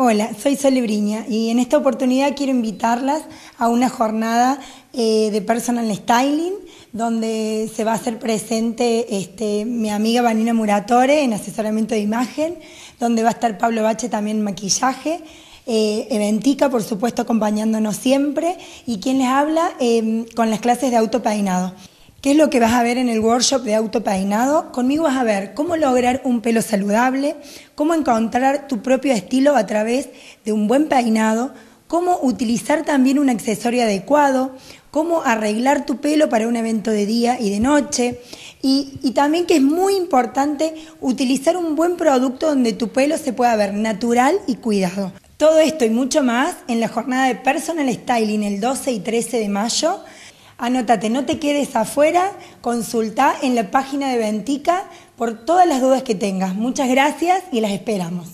Hola, soy Sole Briña y en esta oportunidad quiero invitarlas a una jornada eh, de personal styling donde se va a hacer presente este, mi amiga Vanina Muratore en asesoramiento de imagen, donde va a estar Pablo Bache también en maquillaje. Eh, Eventica, por supuesto, acompañándonos siempre, y quien les habla eh, con las clases de autopeinado. ¿Qué es lo que vas a ver en el workshop de autopeinado? Conmigo vas a ver cómo lograr un pelo saludable, cómo encontrar tu propio estilo a través de un buen peinado, cómo utilizar también un accesorio adecuado, cómo arreglar tu pelo para un evento de día y de noche. Y, y, también que es muy importante utilizar un buen producto donde tu pelo se pueda ver natural y cuidado. Todo esto y mucho más en la jornada de Personal Styling el 12 y 13 de mayo. Anótate, no te quedes afuera, consulta en la página de Ventica por todas las dudas que tengas. Muchas gracias y las esperamos.